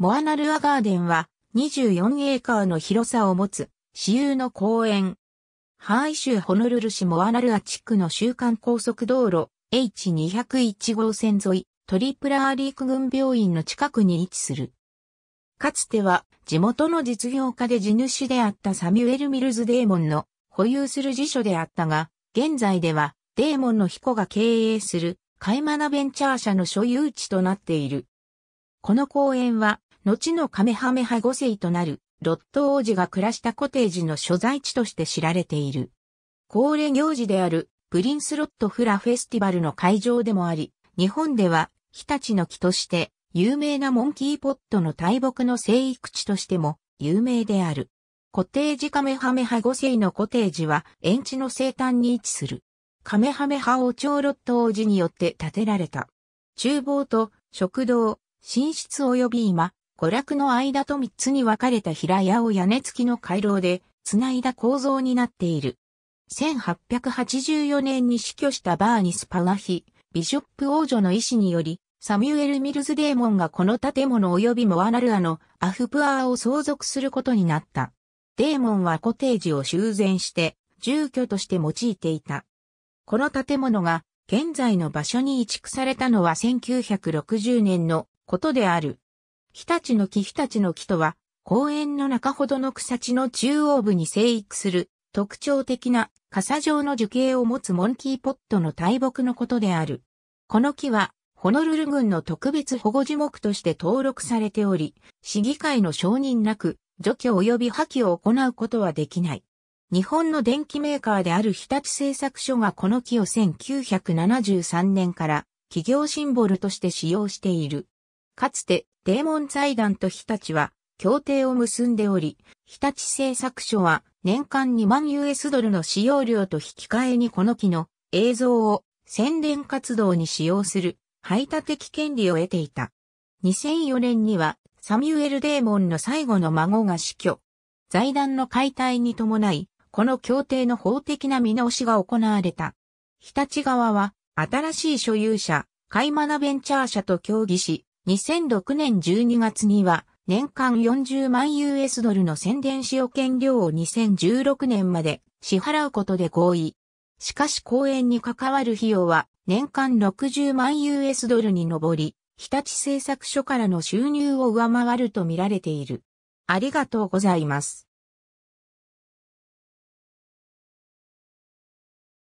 モアナルアガーデンは24エーカーの広さを持つ私有の公園。ハワイ州ホノルル市モアナルア地区の週間高速道路 H201 号線沿いトリプラーリーク軍病院の近くに位置する。かつては地元の実業家で地主であったサミュエル・ミルズ・デーモンの保有する辞書であったが、現在ではデーモンの彦が経営するカイマナベンチャー社の所有地となっている。この公園は後のカメハメハ5世となる、ロット王子が暮らしたコテージの所在地として知られている。恒例行事である、プリンスロットフラフェスティバルの会場でもあり、日本では、日立の木として、有名なモンキーポットの大木の生育地としても、有名である。コテージカメハメハ5世のコテージは、園地の生誕に位置する。カメハメハ王朝ロット王子によって建てられた。厨房と食堂、寝室及び今、娯楽の間と三つに分かれた平屋を屋根付きの回廊で繋いだ構造になっている。1884年に死去したバーニス・パワヒ、ビショップ王女の意思により、サミュエル・ミルズ・デーモンがこの建物及びモアナルアのアフプアーを相続することになった。デーモンはコテージを修繕して住居として用いていた。この建物が現在の場所に移築されたのは1960年のことである。日立の木日立の木とは、公園の中ほどの草地の中央部に生育する特徴的な傘状の樹形を持つモンキーポットの大木のことである。この木は、ホノルル群の特別保護樹木として登録されており、市議会の承認なく、除去及び破棄を行うことはできない。日本の電機メーカーである日立製作所がこの木を1973年から企業シンボルとして使用している。かつて、デーモン財団と日立は、協定を結んでおり、日立製作所は、年間2万 US ドルの使用料と引き換えにこの機の映像を宣伝活動に使用する排他的権利を得ていた。2004年にはサミュエル・デーモンの最後の孫が死去。財団の解体に伴い、この協定の法的な見直しが行われた。日立側は新しい所有者、カイマナベンチャー社と協議し、2006年12月には、年間40万 US ドルの宣伝使用権料を2016年まで支払うことで合意。しかし公演に関わる費用は年間60万 US ドルに上り、日立製作所からの収入を上回ると見られている。ありがとうございます。